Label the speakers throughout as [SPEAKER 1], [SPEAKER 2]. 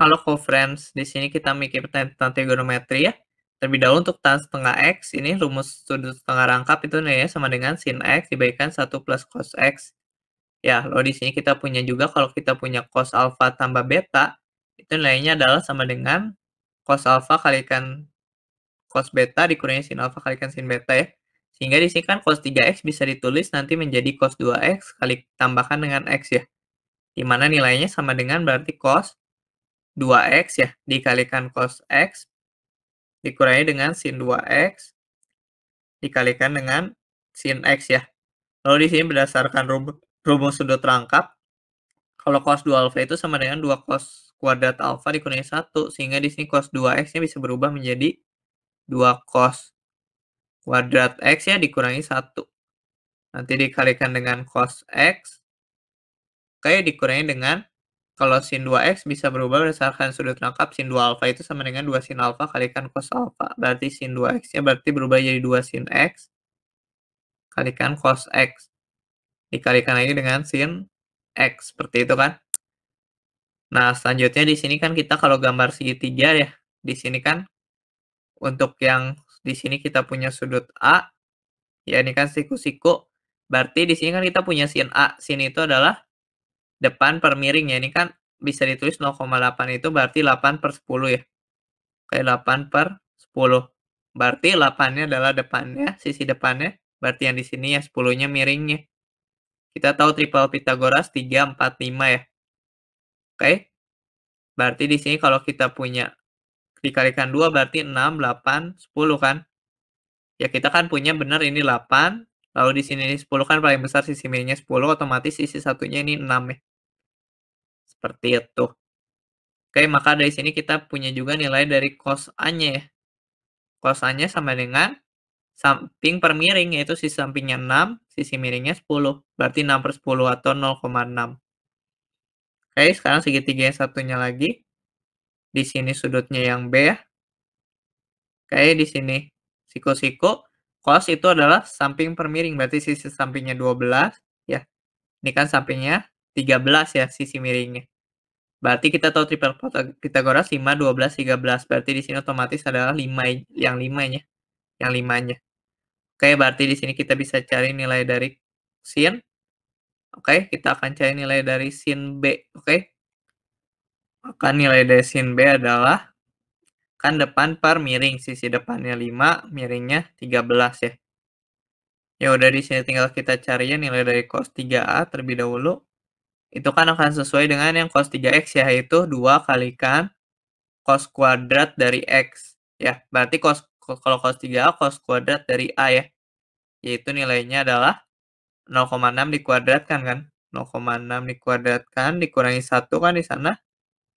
[SPEAKER 1] Halo co-friends, di sini kita mikir tentang trigonometri ya. Terlebih dahulu untuk tan setengah X, ini rumus sudut setengah rangkap itu nih ya, sama dengan sin X dibagikan 1 plus cos X. Ya, lalu di sini kita punya juga kalau kita punya cos alpha tambah beta, itu nilainya adalah sama dengan cos alpha kalikan cos beta dikurangi sin alpha kalikan sin beta ya. Sehingga di sini kan cos 3X bisa ditulis nanti menjadi cos 2X kali tambahkan dengan X ya. di mana nilainya sama dengan berarti cos 2x ya, dikalikan cos x, dikurangi dengan sin 2x, dikalikan dengan sin x ya. Lalu di sini berdasarkan rumus sudut rangkap, kalau cos 2 alfa itu sama dengan 2 cos kuadrat alfa dikurangi 1, sehingga di sini cos 2x-nya bisa berubah menjadi 2 cos kuadrat x ya dikurangi 1. Nanti dikalikan dengan cos x, kayak dikurangi dengan kalau sin 2x bisa berubah berdasarkan sudut lengkap sin 2 alfa itu sama dengan 2 sin alfa kalikan cos alfa. Berarti sin 2x-nya berarti berubah jadi 2 sin x kalikan cos x. Dikalikan lagi dengan sin x. Seperti itu kan. Nah, selanjutnya di sini kan kita kalau gambar segitiga ya. Di sini kan untuk yang di sini kita punya sudut A. Ya, ini kan siku-siku. Berarti di sini kan kita punya sin A. Sin itu adalah depan per miring ya. Ini kan bisa ditulis 0,8 itu berarti 8 per 10 ya. kayak 8 per 10. Berarti 8-nya adalah depannya, sisi depannya. Berarti yang di sini ya 10-nya miringnya. Kita tahu triple Pitagoras 3, 4, 5 ya. Oke. Berarti di sini kalau kita punya dikalikan 2 berarti 6, 8, 10 kan. Ya kita kan punya benar ini 8. Lalu di sini ini 10 kan paling besar sisi miringnya 10. Otomatis sisi satunya ini 6 ya. Seperti itu. Oke, maka dari sini kita punya juga nilai dari cos A-nya ya. Cos A-nya sama dengan samping per miring, yaitu sisi sampingnya 6, sisi miringnya 10. Berarti 6 per 10 atau 0,6. Oke, sekarang segitiga yang satunya lagi. Di sini sudutnya yang B ya. Oke, di sini siku-siku. Cos itu adalah samping per miring, berarti sisi sampingnya 12. ya. Ini kan sampingnya 13 ya, sisi miringnya. Berarti kita tahu triple Pythagoras 5, 12, 13. Berarti di sini otomatis adalah 5 yang 5-nya. Yang 5-nya. Oke, berarti di sini kita bisa cari nilai dari sin. Oke, kita akan cari nilai dari sin B. Oke. Maka nilai dari sin B adalah kan depan per miring. Sisi depannya 5, miringnya 13 ya. Ya udah di sini tinggal kita cari ya nilai dari cos 3A terlebih dahulu itu kan akan sesuai dengan yang cos 3x yaitu 2 kalikan cos kuadrat dari x ya berarti cos kalau cos 3a cos kuadrat dari a ya yaitu nilainya adalah 0,6 dikuadratkan kan 0,6 dikuadratkan dikurangi 1 kan di sana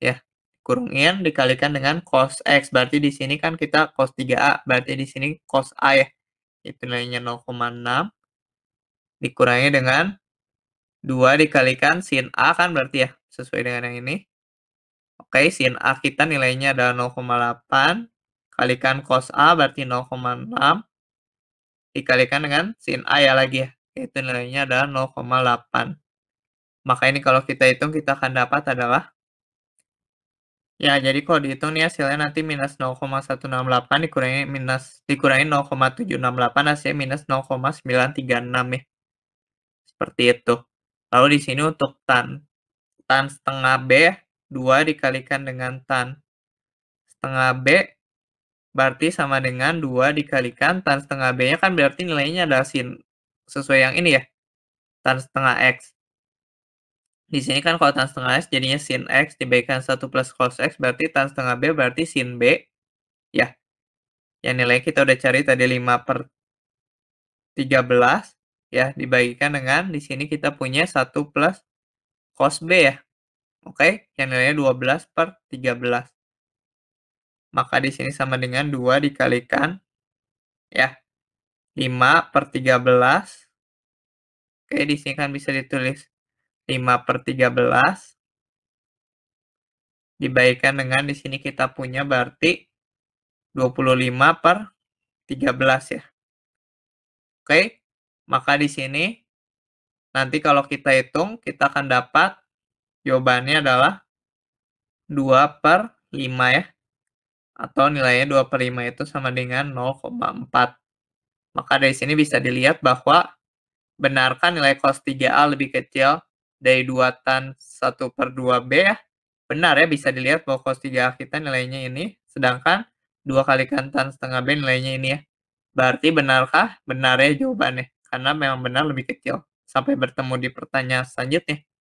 [SPEAKER 1] ya kurungin dikalikan dengan cos x berarti di sini kan kita cos 3a berarti di sini cos a ya itu nilainya 0,6 dikurangi dengan 2 dikalikan sin A kan berarti ya, sesuai dengan yang ini. Oke, sin A kita nilainya adalah 0,8. Kalikan cos A berarti 0,6. Dikalikan dengan sin A ya lagi ya, itu nilainya adalah 0,8. Maka ini kalau kita hitung kita akan dapat adalah Ya, jadi kalau dihitung nih hasilnya nanti minus 0,168 dikurangi minus dikurangi 0,768 hasilnya minus 0,936 ya. Seperti itu. Lalu di sini untuk tan. Tan setengah B, 2 dikalikan dengan tan. Setengah B berarti sama dengan 2 dikalikan tan setengah B-nya kan berarti nilainya adalah sin sesuai yang ini ya. Tan setengah X. Di sini kan kalau tan setengah X jadinya sin X dibagikan 1 plus cos X berarti tan setengah B berarti sin B. Ya. Yang nilai kita udah cari tadi 5 per 13 ya dibagikan dengan di sini kita punya 1 plus cos B ya. Oke, yang nilainya 12 per 13. Maka di sini sama dengan 2 dikalikan ya 5 per 13. Oke, di sini kan bisa ditulis 5 per 13. Dibaikan dengan di sini kita punya berarti 25 per 13 ya. Oke, maka di sini nanti kalau kita hitung kita akan dapat jawabannya adalah 2 per 5 ya. Atau nilainya 2 per 5 itu sama dengan 0,4. Maka dari sini bisa dilihat bahwa benarkah nilai cos 3A lebih kecil dari 2 tan 1 per 2B ya? Benar ya, bisa dilihat bahwa cos 3A kita nilainya ini, sedangkan 2 kali kan tan setengah B nilainya ini ya. Berarti benarkah? Benar ya jawabannya karena memang benar lebih kecil. Sampai bertemu di pertanyaan selanjutnya.